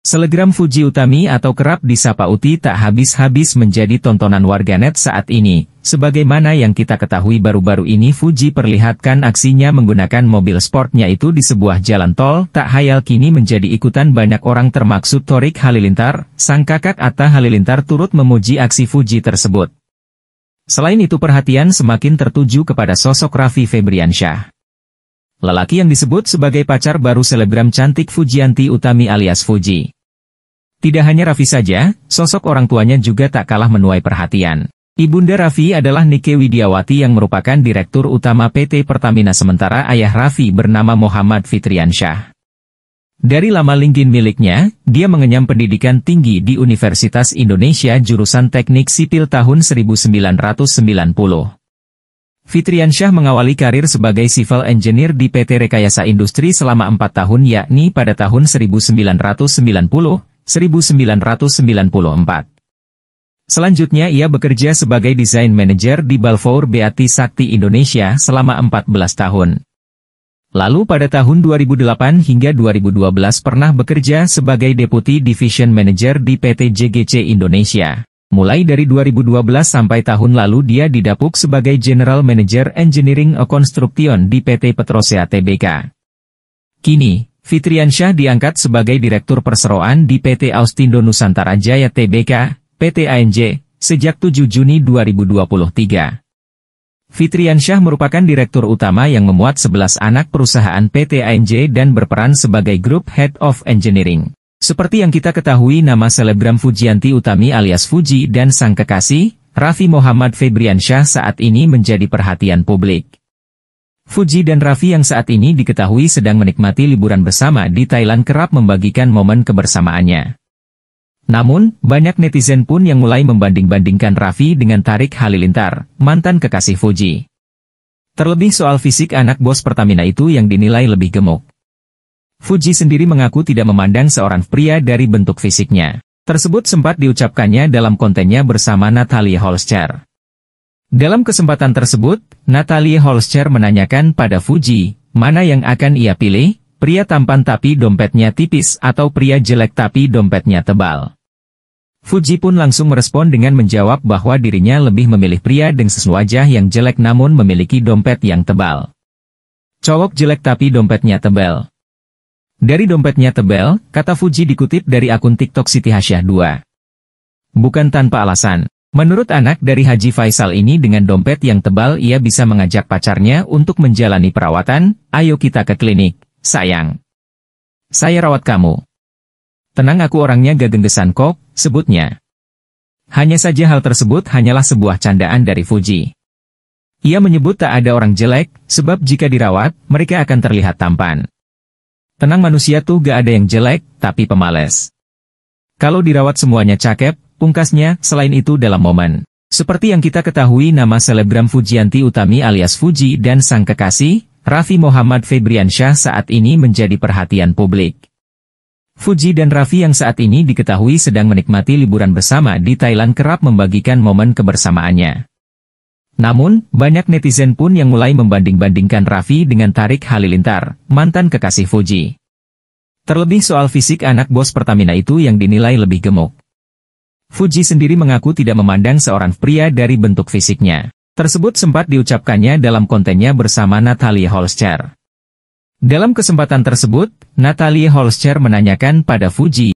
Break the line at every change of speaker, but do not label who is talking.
Selegram Fuji Utami atau kerap disapa Uti tak habis-habis menjadi tontonan warganet saat ini. Sebagaimana yang kita ketahui baru-baru ini Fuji perlihatkan aksinya menggunakan mobil sportnya itu di sebuah jalan tol tak hayal kini menjadi ikutan banyak orang termaksud Torik Halilintar, sang kakak Atta Halilintar turut memuji aksi Fuji tersebut. Selain itu perhatian semakin tertuju kepada sosok Raffi Febriansyah. Lelaki yang disebut sebagai pacar baru selebgram cantik Fujianti Utami alias Fuji. Tidak hanya Raffi saja, sosok orang tuanya juga tak kalah menuai perhatian. Ibunda Raffi adalah Nike Widiawati yang merupakan Direktur Utama PT Pertamina sementara ayah Raffi bernama Muhammad Fitriansyah. Dari lama LinkedIn miliknya, dia mengenyam pendidikan tinggi di Universitas Indonesia jurusan Teknik Sipil tahun 1990. Fitriansyah mengawali karir sebagai civil engineer di PT Rekayasa Industri selama empat tahun yakni pada tahun 1990, 1994. Selanjutnya ia bekerja sebagai design manager di Balfour Beati Sakti Indonesia selama 14 tahun. Lalu pada tahun 2008 hingga 2012 pernah bekerja sebagai deputi division manager di PT JGC Indonesia. Mulai dari 2012 sampai tahun lalu dia didapuk sebagai General Manager Engineering Construction di PT Petrosea Tbk. Kini, Fitriansyah diangkat sebagai Direktur Perseroan di PT Austindo Nusantara Jaya Tbk, PT ANJ, sejak 7 Juni 2023. Fitriansyah merupakan direktur utama yang memuat 11 anak perusahaan PT ANJ dan berperan sebagai Group Head of Engineering. Seperti yang kita ketahui nama selebgram Fujianti Utami alias Fuji dan sang kekasih, Raffi Muhammad Febriansyah saat ini menjadi perhatian publik. Fuji dan Raffi yang saat ini diketahui sedang menikmati liburan bersama di Thailand kerap membagikan momen kebersamaannya. Namun, banyak netizen pun yang mulai membanding-bandingkan Raffi dengan Tarik Halilintar, mantan kekasih Fuji. Terlebih soal fisik anak bos Pertamina itu yang dinilai lebih gemuk. Fuji sendiri mengaku tidak memandang seorang pria dari bentuk fisiknya. Tersebut sempat diucapkannya dalam kontennya bersama Natalie Holscher. Dalam kesempatan tersebut, Natalie Holscher menanyakan pada Fuji, mana yang akan ia pilih, pria tampan tapi dompetnya tipis atau pria jelek tapi dompetnya tebal. Fuji pun langsung merespon dengan menjawab bahwa dirinya lebih memilih pria dengan wajah yang jelek namun memiliki dompet yang tebal. Cowok jelek tapi dompetnya tebal. Dari dompetnya tebel, kata Fuji dikutip dari akun TikTok Siti Hasyah 2. Bukan tanpa alasan. Menurut anak dari Haji Faisal ini dengan dompet yang tebal ia bisa mengajak pacarnya untuk menjalani perawatan, ayo kita ke klinik, sayang. Saya rawat kamu. Tenang aku orangnya gak genggesan kok, sebutnya. Hanya saja hal tersebut hanyalah sebuah candaan dari Fuji. Ia menyebut tak ada orang jelek, sebab jika dirawat, mereka akan terlihat tampan. Tenang manusia tuh gak ada yang jelek, tapi pemales. Kalau dirawat semuanya cakep, pungkasnya, selain itu dalam momen. Seperti yang kita ketahui nama selebgram Fujianti Utami alias Fuji dan sang kekasih, Raffi Muhammad Febriansyah saat ini menjadi perhatian publik. Fuji dan Raffi yang saat ini diketahui sedang menikmati liburan bersama di Thailand kerap membagikan momen kebersamaannya. Namun, banyak netizen pun yang mulai membanding-bandingkan Raffi dengan Tarik Halilintar, mantan kekasih Fuji. Terlebih soal fisik anak bos Pertamina itu yang dinilai lebih gemuk. Fuji sendiri mengaku tidak memandang seorang pria dari bentuk fisiknya. Tersebut sempat diucapkannya dalam kontennya bersama Natalie Holscher. Dalam kesempatan tersebut, Natalie Holscher menanyakan pada Fuji,